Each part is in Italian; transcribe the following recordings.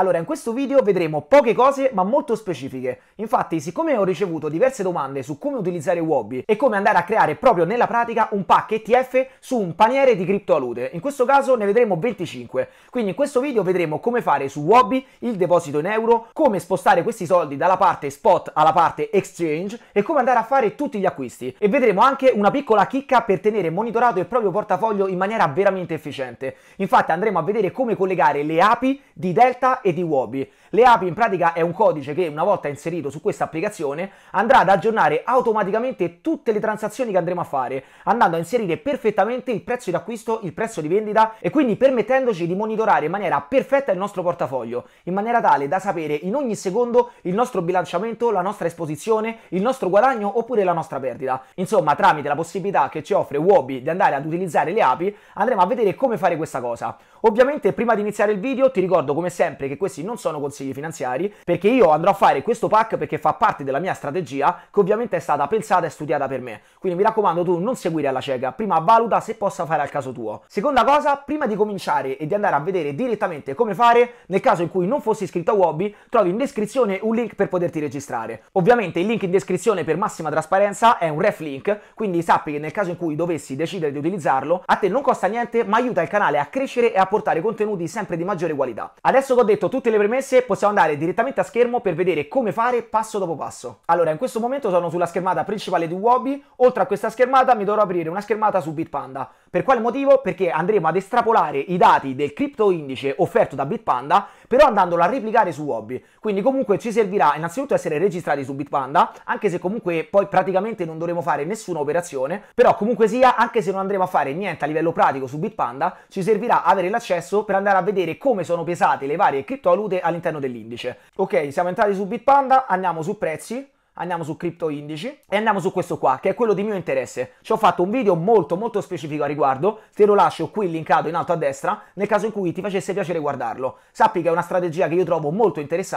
Allora, in questo video vedremo poche cose ma molto specifiche. Infatti, siccome ho ricevuto diverse domande su come utilizzare Wobby e come andare a creare proprio nella pratica un pack ETF su un paniere di criptovalute, in questo caso ne vedremo 25. Quindi in questo video vedremo come fare su Wobby il deposito in euro, come spostare questi soldi dalla parte spot alla parte exchange e come andare a fare tutti gli acquisti. E vedremo anche una piccola chicca per tenere monitorato il proprio portafoglio in maniera veramente efficiente. Infatti andremo a vedere come collegare le API di Delta e e di Wobi. Le api in pratica è un codice che una volta inserito su questa applicazione andrà ad aggiornare automaticamente tutte le transazioni che andremo a fare, andando a inserire perfettamente il prezzo di acquisto, il prezzo di vendita e quindi permettendoci di monitorare in maniera perfetta il nostro portafoglio, in maniera tale da sapere in ogni secondo il nostro bilanciamento, la nostra esposizione, il nostro guadagno oppure la nostra perdita. Insomma, tramite la possibilità che ci offre Wobi di andare ad utilizzare le api, andremo a vedere come fare questa cosa. Ovviamente prima di iniziare il video ti ricordo come sempre che questi non sono consigli finanziari perché io andrò a fare questo pack perché fa parte della mia strategia che ovviamente è stata pensata e studiata per me. Quindi mi raccomando tu non seguire alla cieca, prima valuta se possa fare al caso tuo. Seconda cosa, prima di cominciare e di andare a vedere direttamente come fare, nel caso in cui non fossi iscritto a Wobby, trovi in descrizione un link per poterti registrare. Ovviamente il link in descrizione per massima trasparenza è un ref link, quindi sappi che nel caso in cui dovessi decidere di utilizzarlo, a te non costa niente ma aiuta il canale a crescere e a portare contenuti sempre di maggiore qualità. Adesso che ho detto tutte le premesse, possiamo andare direttamente a schermo per vedere come fare passo dopo passo. Allora, in questo momento sono sulla schermata principale di Wobby, oltre a questa schermata mi dovrò aprire una schermata su Bitpanda. Per quale motivo? Perché andremo ad estrapolare i dati del cripto indice offerto da Bitpanda però andandolo a replicare su Wobby. Quindi comunque ci servirà innanzitutto essere registrati su Bitpanda, anche se comunque poi praticamente non dovremo fare nessuna operazione, però comunque sia, anche se non andremo a fare niente a livello pratico su Bitpanda, ci servirà avere l'accesso per andare a vedere come sono pesate le varie criptovalute all'interno dell'indice. Ok, siamo entrati su Bitpanda, andiamo su prezzi, andiamo su cripto indici e andiamo su questo qua che è quello di mio interesse. Ci ho fatto un video molto molto specifico a riguardo, te lo lascio qui linkato in alto a destra nel caso in cui ti facesse piacere guardarlo. Sappi che è una strategia che io trovo molto interessante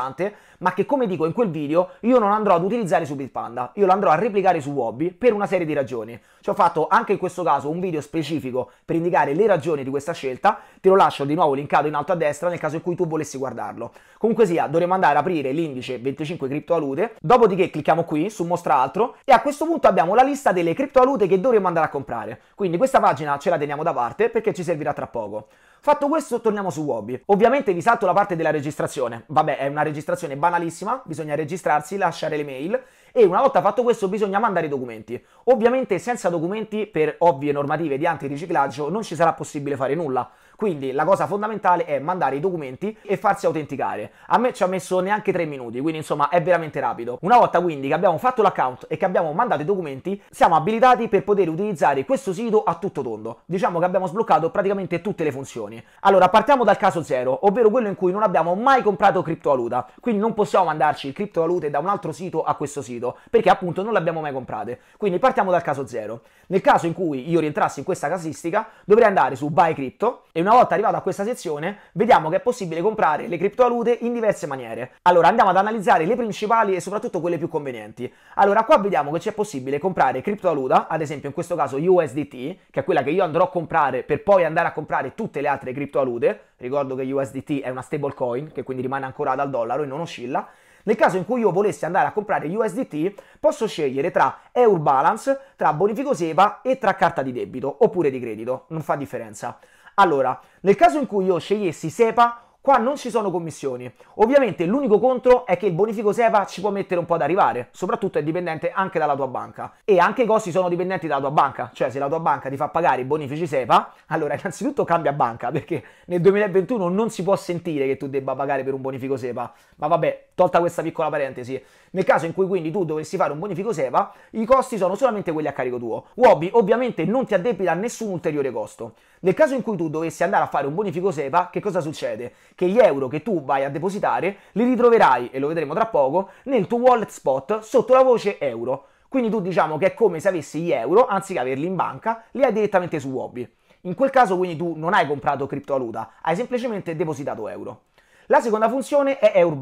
ma che come dico in quel video io non andrò ad utilizzare su Bitpanda, io lo andrò a replicare su Wobby per una serie di ragioni. Ci ho fatto anche in questo caso un video specifico per indicare le ragioni di questa scelta, te lo lascio di nuovo linkato in alto a destra nel caso in cui tu volessi guardarlo. Comunque sia, dovremo andare ad aprire l'indice 25 criptovalute, dopodiché clicchiamo qui su mostra altro e a questo punto abbiamo la lista delle criptovalute che dovremo andare a comprare. Quindi questa pagina ce la teniamo da parte perché ci servirà tra poco. Fatto questo, torniamo su Wobby. Ovviamente vi salto la parte della registrazione. Vabbè, è una registrazione banalissima, bisogna registrarsi, lasciare le mail e una volta fatto questo bisogna mandare i documenti. Ovviamente senza documenti, per ovvie normative di antiriciclaggio, non ci sarà possibile fare nulla. Quindi la cosa fondamentale è mandare i documenti e farsi autenticare. A me ci ha messo neanche 3 minuti, quindi insomma è veramente rapido. Una volta quindi che abbiamo fatto l'account e che abbiamo mandato i documenti, siamo abilitati per poter utilizzare questo sito a tutto tondo. Diciamo che abbiamo sbloccato praticamente tutte le funzioni. Allora, partiamo dal caso zero, ovvero quello in cui non abbiamo mai comprato criptovaluta, quindi non possiamo mandarci criptovalute da un altro sito a questo sito, perché appunto non le abbiamo mai comprate. Quindi partiamo dal caso zero. Nel caso in cui io rientrassi in questa casistica, dovrei andare su Buy Crypto e una una volta arrivato a questa sezione, vediamo che è possibile comprare le criptovalute in diverse maniere. Allora, andiamo ad analizzare le principali e soprattutto quelle più convenienti. Allora, qua vediamo che c'è possibile comprare criptovaluta, ad esempio in questo caso USDT, che è quella che io andrò a comprare per poi andare a comprare tutte le altre criptovalute. Ricordo che USDT è una stablecoin, che quindi rimane ancorata al dollaro e non oscilla. Nel caso in cui io volessi andare a comprare USDT, posso scegliere tra EUR tra bonifico SEPA e tra carta di debito oppure di credito, non fa differenza. Allora, nel caso in cui io scegliessi SEPA, qua non ci sono commissioni. Ovviamente l'unico contro è che il bonifico SEPA ci può mettere un po' ad arrivare, soprattutto è dipendente anche dalla tua banca. E anche i costi sono dipendenti dalla tua banca, cioè se la tua banca ti fa pagare i bonifici SEPA, allora innanzitutto cambia banca, perché nel 2021 non si può sentire che tu debba pagare per un bonifico SEPA. Ma vabbè, tolta questa piccola parentesi, nel caso in cui quindi tu dovessi fare un bonifico SEPA, i costi sono solamente quelli a carico tuo. Wobby ovviamente non ti addebita nessun ulteriore costo. Nel caso in cui tu dovessi andare a fare un bonifico SEPA, che cosa succede? Che gli euro che tu vai a depositare li ritroverai, e lo vedremo tra poco, nel tuo wallet spot sotto la voce euro. Quindi tu diciamo che è come se avessi gli euro, anziché averli in banca, li hai direttamente su Wobby. In quel caso quindi tu non hai comprato criptovaluta, hai semplicemente depositato euro. La seconda funzione è Euro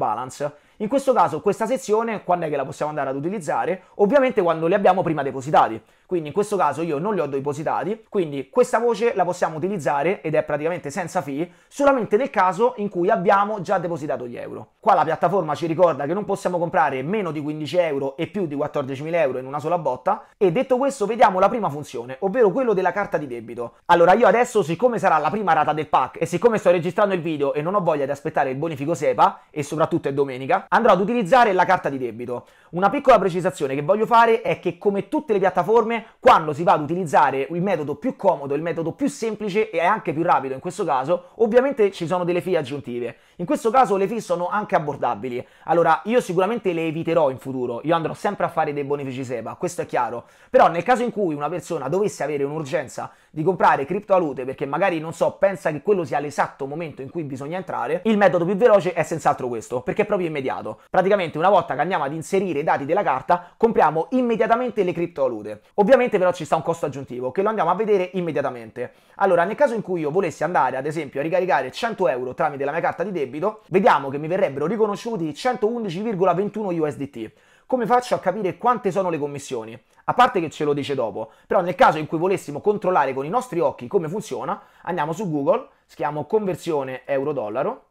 in questo caso questa sezione quando è che la possiamo andare ad utilizzare? Ovviamente quando li abbiamo prima depositati. Quindi in questo caso io non li ho depositati, quindi questa voce la possiamo utilizzare ed è praticamente senza fee solamente nel caso in cui abbiamo già depositato gli euro. Qua la piattaforma ci ricorda che non possiamo comprare meno di 15 euro e più di 14.000 euro in una sola botta e detto questo vediamo la prima funzione, ovvero quello della carta di debito. Allora io adesso siccome sarà la prima rata del pack e siccome sto registrando il video e non ho voglia di aspettare il bonifico SEPA e soprattutto è domenica, andrò ad utilizzare la carta di debito. Una piccola precisazione che voglio fare è che come tutte le piattaforme, quando si va ad utilizzare il metodo più comodo, il metodo più semplice e anche più rapido in questo caso, ovviamente ci sono delle fee aggiuntive. In questo caso le fee sono anche abbordabili. Allora, io sicuramente le eviterò in futuro, io andrò sempre a fare dei bonifici SEPA, questo è chiaro. Però nel caso in cui una persona dovesse avere un'urgenza di comprare criptovalute perché magari non so, pensa che quello sia l'esatto momento in cui bisogna entrare, il metodo più veloce è senz'altro questo, perché è proprio immediato. Praticamente una volta che andiamo ad inserire i dati della carta, compriamo immediatamente le criptovalute. Ovviamente però ci sta un costo aggiuntivo che lo andiamo a vedere immediatamente. Allora, nel caso in cui io volessi andare ad esempio a ricaricare 100 euro tramite la mia carta di debito, vediamo che mi verrebbero riconosciuti 111,21 USDT come faccio a capire quante sono le commissioni? A parte che ce lo dice dopo, però nel caso in cui volessimo controllare con i nostri occhi come funziona, andiamo su Google, schiamo conversione euro-dollaro,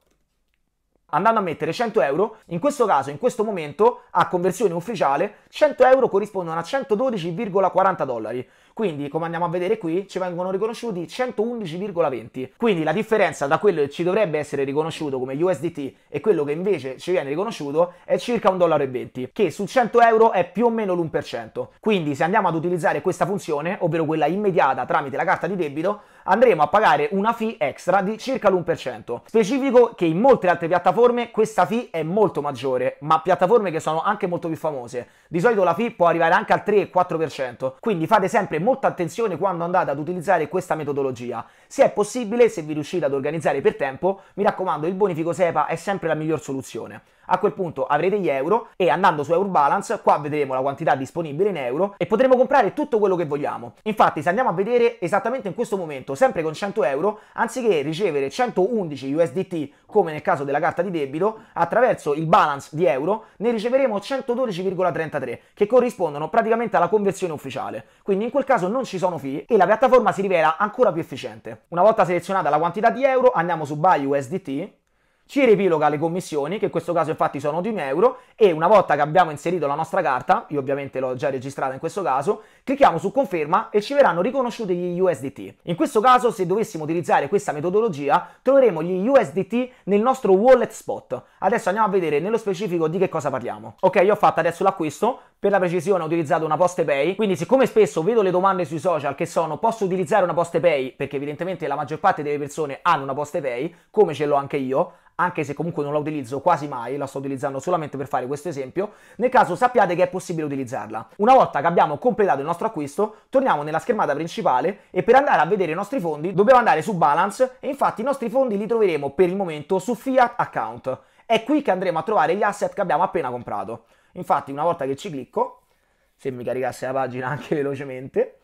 andando a mettere 100 euro, in questo caso, in questo momento, a conversione ufficiale, 100 euro corrispondono a 112,40 dollari. Quindi, come andiamo a vedere qui, ci vengono riconosciuti 111,20. Quindi la differenza tra quello che ci dovrebbe essere riconosciuto come USDT e quello che invece ci viene riconosciuto è circa 1,20 che su 100 euro è più o meno l'1%. Quindi se andiamo ad utilizzare questa funzione, ovvero quella immediata tramite la carta di debito, andremo a pagare una fee extra di circa l'1%. Specifico che in molte altre piattaforme questa fee è molto maggiore, ma piattaforme che sono anche molto più famose. Di solito la fee può arrivare anche al 3-4%, quindi fate sempre molto molta attenzione quando andate ad utilizzare questa metodologia. Se è possibile, se vi riuscite ad organizzare per tempo, mi raccomando il bonifico SEPA è sempre la miglior soluzione. A quel punto avrete gli euro e andando su Eurobalance qua vedremo la quantità disponibile in euro e potremo comprare tutto quello che vogliamo. Infatti se andiamo a vedere esattamente in questo momento, sempre con 100 euro, anziché ricevere 111 USDT come nel caso della carta di debito, attraverso il balance di euro ne riceveremo 112,33 che corrispondono praticamente alla conversione ufficiale. Quindi in quel caso caso non ci sono fee e la piattaforma si rivela ancora più efficiente. Una volta selezionata la quantità di euro andiamo su Buy USDT, ci riepiloga le commissioni, che in questo caso infatti sono di un euro, e una volta che abbiamo inserito la nostra carta, io ovviamente l'ho già registrata in questo caso, clicchiamo su conferma e ci verranno riconosciuti gli USDT. In questo caso, se dovessimo utilizzare questa metodologia, troveremo gli USDT nel nostro wallet spot. Adesso andiamo a vedere nello specifico di che cosa parliamo. Ok, io ho fatto adesso l'acquisto, per la precisione ho utilizzato una Poste Pay, quindi siccome spesso vedo le domande sui social che sono posso utilizzare una Poste Pay, perché evidentemente la maggior parte delle persone hanno una Poste Pay, come ce l'ho anche io, anche se comunque non la utilizzo quasi mai, la sto utilizzando solamente per fare questo esempio, nel caso sappiate che è possibile utilizzarla. Una volta che abbiamo completato il nostro acquisto, torniamo nella schermata principale e per andare a vedere i nostri fondi dobbiamo andare su Balance e infatti i nostri fondi li troveremo per il momento su Fiat Account. È qui che andremo a trovare gli asset che abbiamo appena comprato. Infatti una volta che ci clicco, se mi caricasse la pagina anche velocemente,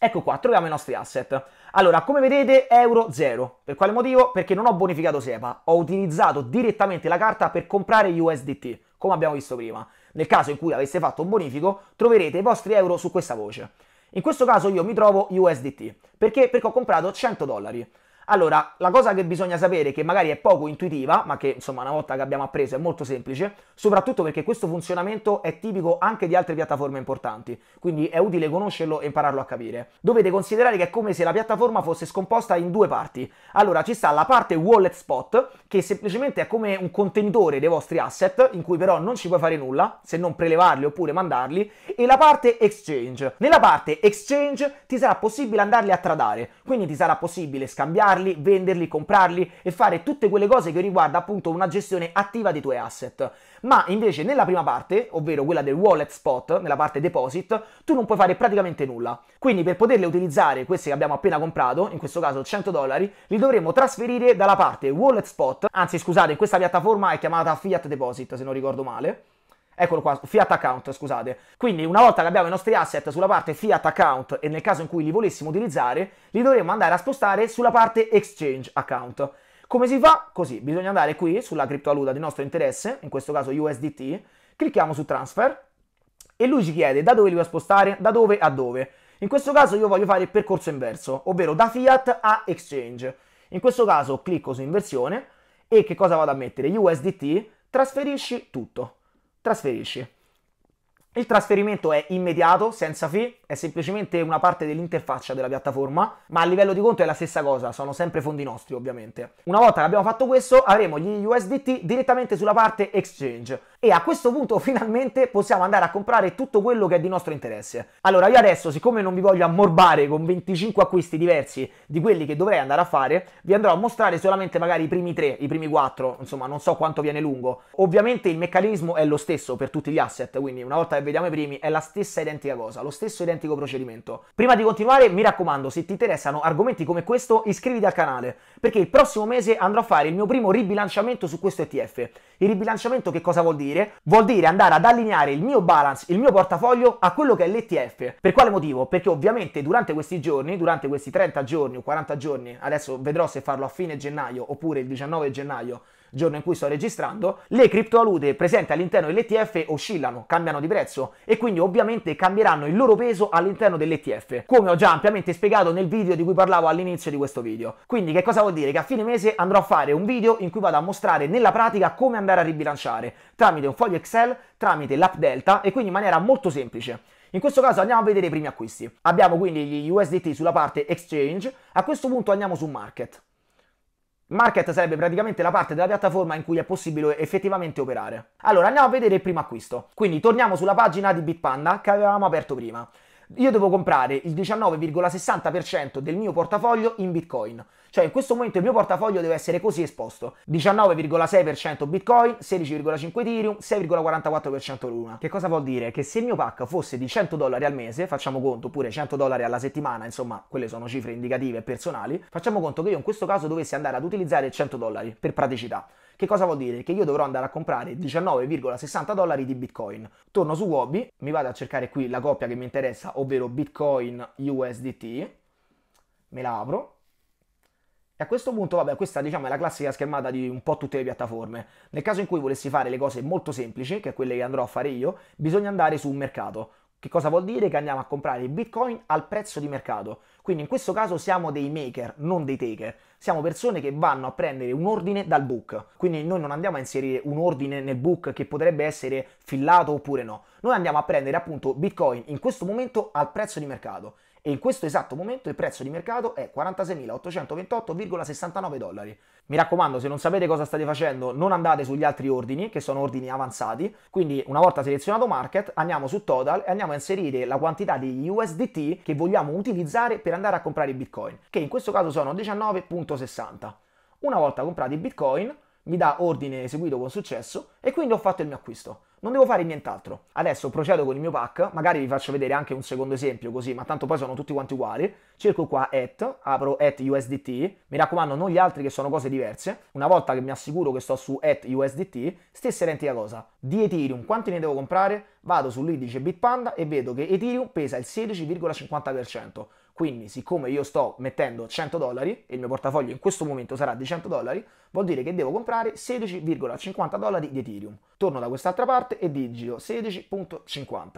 Ecco qua, troviamo i nostri asset. Allora, come vedete, euro 0. Per quale motivo? Perché non ho bonificato SEPA, ho utilizzato direttamente la carta per comprare USDT, come abbiamo visto prima. Nel caso in cui aveste fatto un bonifico, troverete i vostri euro su questa voce. In questo caso io mi trovo USDT, perché? Perché ho comprato 100 dollari. Allora, la cosa che bisogna sapere, che magari è poco intuitiva, ma che insomma una volta che abbiamo appreso è molto semplice, soprattutto perché questo funzionamento è tipico anche di altre piattaforme importanti, quindi è utile conoscerlo e impararlo a capire. Dovete considerare che è come se la piattaforma fosse scomposta in due parti. Allora, ci sta la parte wallet spot, che semplicemente è come un contenitore dei vostri asset, in cui però non ci puoi fare nulla, se non prelevarli oppure mandarli, e la parte exchange. Nella parte exchange ti sarà possibile andarli a tradare, quindi ti sarà possibile scambiare comprarli, venderli, comprarli e fare tutte quelle cose che riguarda appunto una gestione attiva dei tuoi asset. Ma invece nella prima parte, ovvero quella del wallet spot, nella parte deposit, tu non puoi fare praticamente nulla. Quindi per poterle utilizzare queste che abbiamo appena comprato, in questo caso 100 dollari, li dovremo trasferire dalla parte wallet spot, anzi scusate, questa piattaforma è chiamata fiat deposit se non ricordo male, Eccolo qua, fiat account, scusate. Quindi una volta che abbiamo i nostri asset sulla parte fiat account e nel caso in cui li volessimo utilizzare, li dovremmo andare a spostare sulla parte exchange account. Come si fa? Così, bisogna andare qui sulla criptovaluta di nostro interesse, in questo caso USDT, clicchiamo su transfer e lui ci chiede da dove li vuoi spostare, da dove a dove. In questo caso io voglio fare il percorso inverso, ovvero da fiat a exchange. In questo caso clicco su inversione e che cosa vado a mettere? USDT, trasferisci tutto trasferisci. Il trasferimento è immediato, senza fee, è semplicemente una parte dell'interfaccia della piattaforma, ma a livello di conto è la stessa cosa, sono sempre fondi nostri ovviamente. Una volta che abbiamo fatto questo avremo gli USDT direttamente sulla parte exchange e a questo punto finalmente possiamo andare a comprare tutto quello che è di nostro interesse. Allora io adesso siccome non vi voglio ammorbare con 25 acquisti diversi di quelli che dovrei andare a fare, vi andrò a mostrare solamente magari i primi 3, i primi 4, insomma non so quanto viene lungo. Ovviamente il meccanismo è lo stesso per tutti gli asset, quindi una volta che vediamo i primi è la stessa identica cosa, lo stesso identico identico procedimento. Prima di continuare, mi raccomando, se ti interessano argomenti come questo, iscriviti al canale, perché il prossimo mese andrò a fare il mio primo ribilanciamento su questo ETF. Il ribilanciamento che cosa vuol dire? Vuol dire andare ad allineare il mio balance, il mio portafoglio a quello che è l'ETF. Per quale motivo? Perché ovviamente durante questi giorni, durante questi 30 giorni o 40 giorni, adesso vedrò se farlo a fine gennaio oppure il 19 gennaio, giorno in cui sto registrando, le criptovalute presenti all'interno dell'ETF oscillano, cambiano di prezzo e quindi ovviamente cambieranno il loro peso all'interno dell'ETF, come ho già ampiamente spiegato nel video di cui parlavo all'inizio di questo video. Quindi che cosa vuol dire? Che a fine mese andrò a fare un video in cui vado a mostrare nella pratica come andare a ribilanciare tramite un foglio Excel, tramite l'app Delta e quindi in maniera molto semplice. In questo caso andiamo a vedere i primi acquisti. Abbiamo quindi gli USDT sulla parte exchange, a questo punto andiamo su market. Market sarebbe praticamente la parte della piattaforma in cui è possibile effettivamente operare. Allora andiamo a vedere il primo acquisto. Quindi torniamo sulla pagina di Bitpanda che avevamo aperto prima io devo comprare il 19,60% del mio portafoglio in Bitcoin. Cioè in questo momento il mio portafoglio deve essere così esposto. 19,6% Bitcoin, 16,5 Ethereum, 6,44% Luna. Che cosa vuol dire? Che se il mio pack fosse di 100 dollari al mese, facciamo conto, oppure 100 dollari alla settimana, insomma, quelle sono cifre indicative e personali, facciamo conto che io in questo caso dovessi andare ad utilizzare 100 dollari per praticità. Che cosa vuol dire? Che io dovrò andare a comprare 19,60 dollari di Bitcoin. Torno su Wobby, mi vado a cercare qui la coppia che mi interessa, ovvero Bitcoin USDT. Me la apro. E a questo punto, vabbè, questa diciamo è la classica schermata di un po' tutte le piattaforme. Nel caso in cui volessi fare le cose molto semplici, che è quelle che andrò a fare io, bisogna andare su un mercato. Che cosa vuol dire? Che andiamo a comprare il bitcoin al prezzo di mercato. Quindi in questo caso siamo dei maker, non dei taker. Siamo persone che vanno a prendere un ordine dal book. Quindi noi non andiamo a inserire un ordine nel book che potrebbe essere fillato oppure no. Noi andiamo a prendere appunto bitcoin in questo momento al prezzo di mercato e in questo esatto momento il prezzo di mercato è 46.828,69 dollari. Mi raccomando, se non sapete cosa state facendo, non andate sugli altri ordini, che sono ordini avanzati, quindi una volta selezionato market andiamo su total e andiamo a inserire la quantità di USDT che vogliamo utilizzare per andare a comprare i bitcoin, che in questo caso sono 19.60. Una volta comprati i bitcoin mi dà ordine eseguito con successo e quindi ho fatto il mio acquisto non devo fare nient'altro. Adesso procedo con il mio pack, magari vi faccio vedere anche un secondo esempio così, ma tanto poi sono tutti quanti uguali. Cerco qua at, apro at USDT, mi raccomando non gli altri che sono cose diverse. Una volta che mi assicuro che sto su at USDT, stessa identica cosa. Di Ethereum, quanti ne devo comprare? Vado sull'indice Bitpanda e vedo che Ethereum pesa il 16,50%. Quindi, siccome io sto mettendo 100 dollari e il mio portafoglio in questo momento sarà di 100 dollari, vuol dire che devo comprare 16,50 dollari di Ethereum. Torno da quest'altra parte e digito 16.50.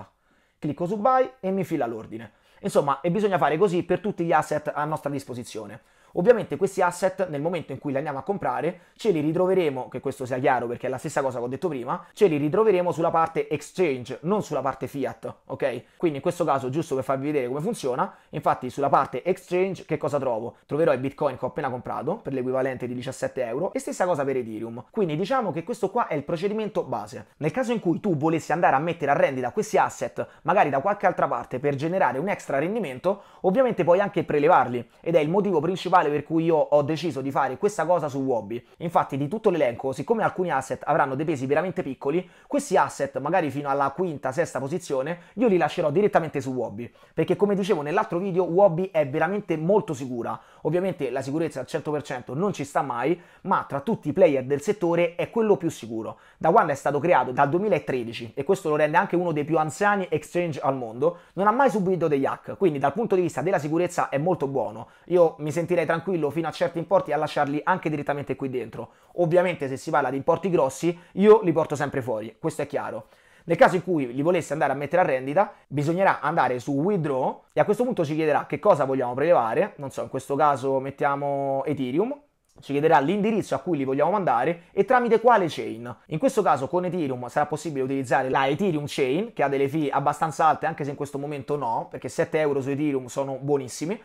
Clicco su Buy e mi fila l'ordine. Insomma, e bisogna fare così per tutti gli asset a nostra disposizione. Ovviamente questi asset nel momento in cui li andiamo a comprare ce li ritroveremo, che questo sia chiaro perché è la stessa cosa che ho detto prima, ce li ritroveremo sulla parte exchange, non sulla parte fiat, ok? Quindi in questo caso, giusto per farvi vedere come funziona, infatti sulla parte exchange che cosa trovo? Troverò i bitcoin che ho appena comprato per l'equivalente di 17 euro e stessa cosa per Ethereum. Quindi diciamo che questo qua è il procedimento base. Nel caso in cui tu volessi andare a mettere a rendita questi asset, magari da qualche altra parte per generare un extra rendimento, ovviamente puoi anche prelevarli ed è il motivo principale principale per cui io ho deciso di fare questa cosa su Wobby. Infatti di tutto l'elenco, siccome alcuni asset avranno dei pesi veramente piccoli, questi asset magari fino alla quinta, sesta posizione, io li lascerò direttamente su Wobby. Perché come dicevo nell'altro video, Wobby è veramente molto sicura. Ovviamente la sicurezza al 100% non ci sta mai, ma tra tutti i player del settore è quello più sicuro. Da quando è stato creato? Dal 2013 e questo lo rende anche uno dei più anziani exchange al mondo. Non ha mai subito degli hack, quindi dal punto di vista della sicurezza è molto buono. Io mi sentirei tranquillo fino a certi importi a lasciarli anche direttamente qui dentro. Ovviamente se si parla di importi grossi, io li porto sempre fuori, questo è chiaro. Nel caso in cui li volesse andare a mettere a rendita, bisognerà andare su withdraw e a questo punto ci chiederà che cosa vogliamo prelevare, non so, in questo caso mettiamo Ethereum, ci chiederà l'indirizzo a cui li vogliamo mandare e tramite quale chain. In questo caso con Ethereum sarà possibile utilizzare la Ethereum Chain che ha delle fee abbastanza alte anche se in questo momento no, perché 7 euro su Ethereum sono buonissimi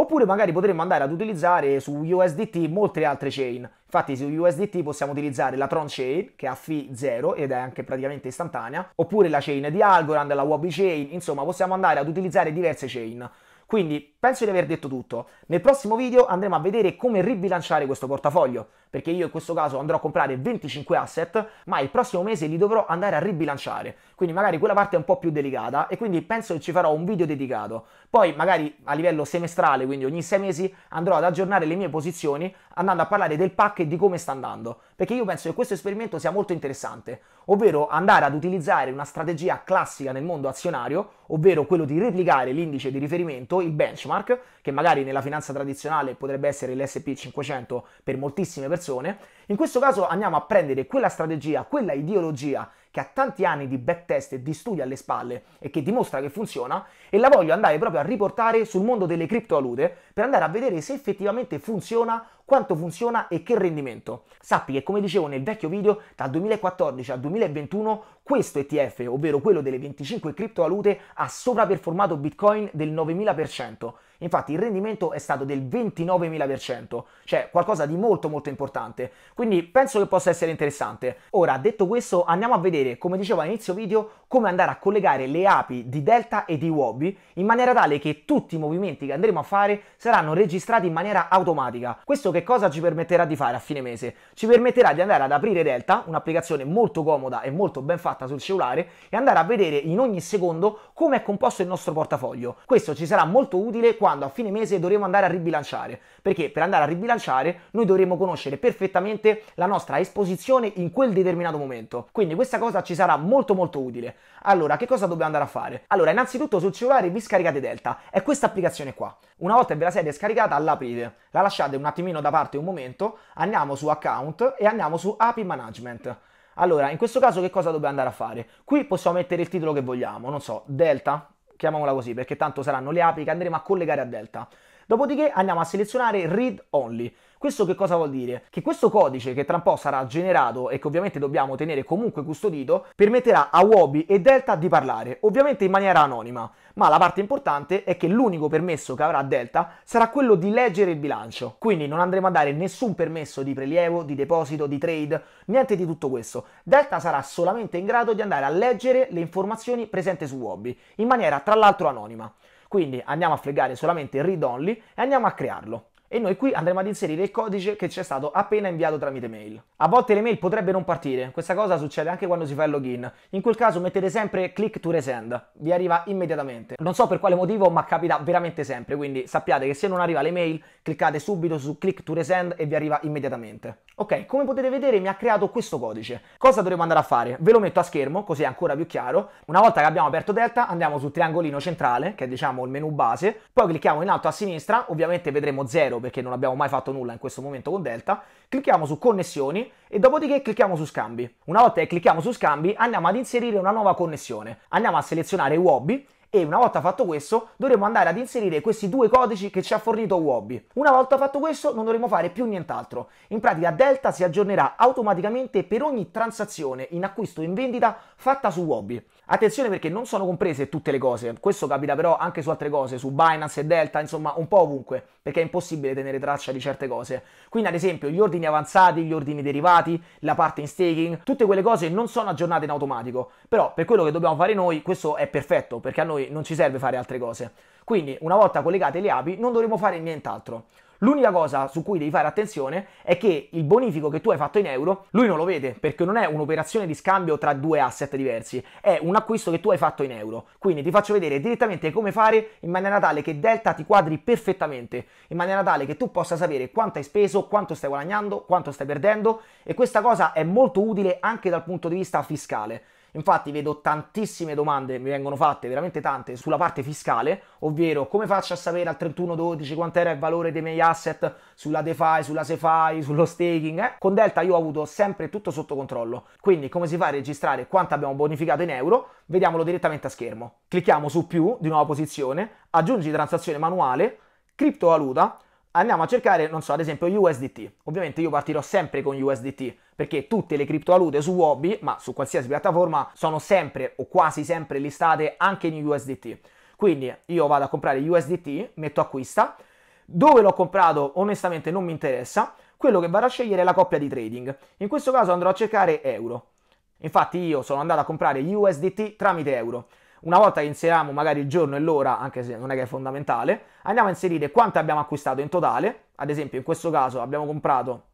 Oppure magari potremmo andare ad utilizzare su USDT molte altre chain. Infatti su USDT possiamo utilizzare la Tron Chain, che ha fee 0 ed è anche praticamente istantanea, oppure la chain di Algorand, la Wabi Chain, insomma possiamo andare ad utilizzare diverse chain. Quindi penso di aver detto tutto. Nel prossimo video andremo a vedere come ribilanciare questo portafoglio perché io in questo caso andrò a comprare 25 asset, ma il prossimo mese li dovrò andare a ribilanciare. Quindi magari quella parte è un po' più delicata e quindi penso che ci farò un video dedicato. Poi magari a livello semestrale, quindi ogni 6 mesi, andrò ad aggiornare le mie posizioni andando a parlare del pack e di come sta andando, perché io penso che questo esperimento sia molto interessante, ovvero andare ad utilizzare una strategia classica nel mondo azionario, ovvero quello di replicare l'indice di riferimento, il benchmark, che magari nella finanza tradizionale potrebbe essere l'SP500 per moltissime persone, in questo caso andiamo a prendere quella strategia, quella ideologia che ha tanti anni di backtest e di studi alle spalle e che dimostra che funziona e la voglio andare proprio a riportare sul mondo delle criptovalute per andare a vedere se effettivamente funziona, quanto funziona e che rendimento. Sappi che come dicevo nel vecchio video, dal 2014 al 2021 questo ETF, ovvero quello delle 25 criptovalute, ha sovraperformato Bitcoin del 9000%, Infatti il rendimento è stato del 29.000%, cioè qualcosa di molto molto importante. Quindi penso che possa essere interessante. Ora, detto questo, andiamo a vedere, come dicevo all'inizio video, come andare a collegare le api di Delta e di Wobby in maniera tale che tutti i movimenti che andremo a fare saranno registrati in maniera automatica. Questo che cosa ci permetterà di fare a fine mese? Ci permetterà di andare ad aprire Delta, un'applicazione molto comoda e molto ben fatta sul cellulare, e andare a vedere in ogni secondo come è composto il nostro portafoglio. Questo ci sarà molto utile quando quando a fine mese dovremo andare a ribilanciare, perché per andare a ribilanciare noi dovremo conoscere perfettamente la nostra esposizione in quel determinato momento. Quindi questa cosa ci sarà molto molto utile. Allora, che cosa dobbiamo andare a fare? Allora, innanzitutto sul cellulare vi scaricate Delta, è questa applicazione qua. Una volta che ve la siete scaricata, l'aprite, la lasciate un attimino da parte un momento, andiamo su account e andiamo su API Management. Allora, in questo caso che cosa dobbiamo andare a fare? Qui possiamo mettere il titolo che vogliamo, non so, Delta, chiamiamola così, perché tanto saranno le api che andremo a collegare a delta. Dopodiché andiamo a selezionare read only. Questo che cosa vuol dire? Che questo codice che tra un po' sarà generato e che ovviamente dobbiamo tenere comunque custodito, permetterà a Wobi e Delta di parlare, ovviamente in maniera anonima, ma la parte importante è che l'unico permesso che avrà Delta sarà quello di leggere il bilancio, quindi non andremo a dare nessun permesso di prelievo, di deposito, di trade, niente di tutto questo. Delta sarà solamente in grado di andare a leggere le informazioni presenti su Wobby, in maniera tra l'altro anonima. Quindi andiamo a fregare solamente il read only e andiamo a crearlo e noi qui andremo ad inserire il codice che ci è stato appena inviato tramite mail. A volte le mail potrebbero non partire, questa cosa succede anche quando si fa il login, in quel caso mettete sempre click to resend, vi arriva immediatamente. Non so per quale motivo ma capita veramente sempre, quindi sappiate che se non arriva le mail cliccate subito su click to resend e vi arriva immediatamente. Ok, come potete vedere mi ha creato questo codice. Cosa dovremo andare a fare? Ve lo metto a schermo così è ancora più chiaro. Una volta che abbiamo aperto Delta andiamo sul triangolino centrale che è diciamo il menu base, poi clicchiamo in alto a sinistra, ovviamente vedremo 0 video perché non abbiamo mai fatto nulla in questo momento con Delta, clicchiamo su connessioni e dopodiché clicchiamo su scambi. Una volta che clicchiamo su scambi andiamo ad inserire una nuova connessione, andiamo a selezionare Wobby e una volta fatto questo dovremo andare ad inserire questi due codici che ci ha fornito Wobby. Una volta fatto questo non dovremo fare più nient'altro. In pratica Delta si aggiornerà automaticamente per ogni transazione in acquisto o in vendita fatta su Wobby. Attenzione perché non sono comprese tutte le cose, questo capita però anche su altre cose, su Binance e Delta, insomma un po' ovunque perché è impossibile tenere traccia di certe cose. Quindi ad esempio gli ordini avanzati, gli ordini derivati, la parte in staking, tutte quelle cose non sono aggiornate in automatico, però per quello che dobbiamo fare noi questo è perfetto perché a noi non ci serve fare altre cose. Quindi una volta collegate le api non dovremo fare nient'altro. L'unica cosa su cui devi fare attenzione è che il bonifico che tu hai fatto in euro, lui non lo vede perché non è un'operazione di scambio tra due asset diversi, è un acquisto che tu hai fatto in euro. Quindi ti faccio vedere direttamente come fare in maniera tale che Delta ti quadri perfettamente, in maniera tale che tu possa sapere quanto hai speso, quanto stai guadagnando, quanto stai perdendo e questa cosa è molto utile anche dal punto di vista fiscale. Infatti vedo tantissime domande, mi vengono fatte veramente tante, sulla parte fiscale, ovvero come faccio a sapere al 31-12 quant'era il valore dei miei asset sulla DeFi, sulla SeFi, sullo staking. Eh? Con Delta io ho avuto sempre tutto sotto controllo, quindi come si fa a registrare quanto abbiamo bonificato in euro? Vediamolo direttamente a schermo. Clicchiamo su più di nuova posizione, aggiungi transazione manuale, criptovaluta, andiamo a cercare, non so, ad esempio USDT. Ovviamente io partirò sempre con USDT perché tutte le criptovalute su Wobby, ma su qualsiasi piattaforma, sono sempre o quasi sempre listate anche in USDT. Quindi io vado a comprare USDT, metto acquista. Dove l'ho comprato onestamente non mi interessa. Quello che vado a scegliere è la coppia di trading. In questo caso andrò a cercare euro. Infatti io sono andato a comprare USDT tramite euro. Una volta che inseriamo magari il giorno e l'ora, anche se non è che è fondamentale, andiamo a inserire quanto abbiamo acquistato in totale. Ad esempio, in questo caso abbiamo comprato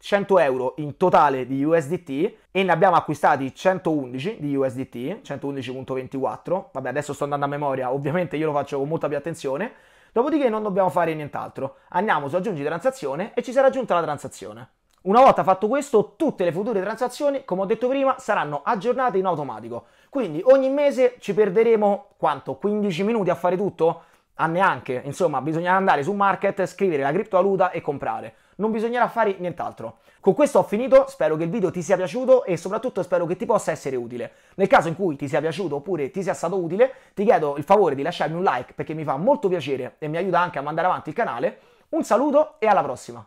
100 euro in totale di USDT e ne abbiamo acquistati 111 di USDT, 111.24. Vabbè, adesso sto andando a memoria, ovviamente io lo faccio con molta più attenzione. Dopodiché non dobbiamo fare nient'altro. Andiamo su aggiungi transazione e ci sarà aggiunta la transazione. Una volta fatto questo, tutte le future transazioni, come ho detto prima, saranno aggiornate in automatico. Quindi ogni mese ci perderemo quanto? 15 minuti a fare tutto? A neanche, insomma, bisognerà andare su market, scrivere la criptovaluta e comprare. Non bisognerà fare nient'altro. Con questo ho finito, spero che il video ti sia piaciuto e soprattutto spero che ti possa essere utile. Nel caso in cui ti sia piaciuto oppure ti sia stato utile, ti chiedo il favore di lasciarmi un like perché mi fa molto piacere e mi aiuta anche a mandare avanti il canale. Un saluto e alla prossima!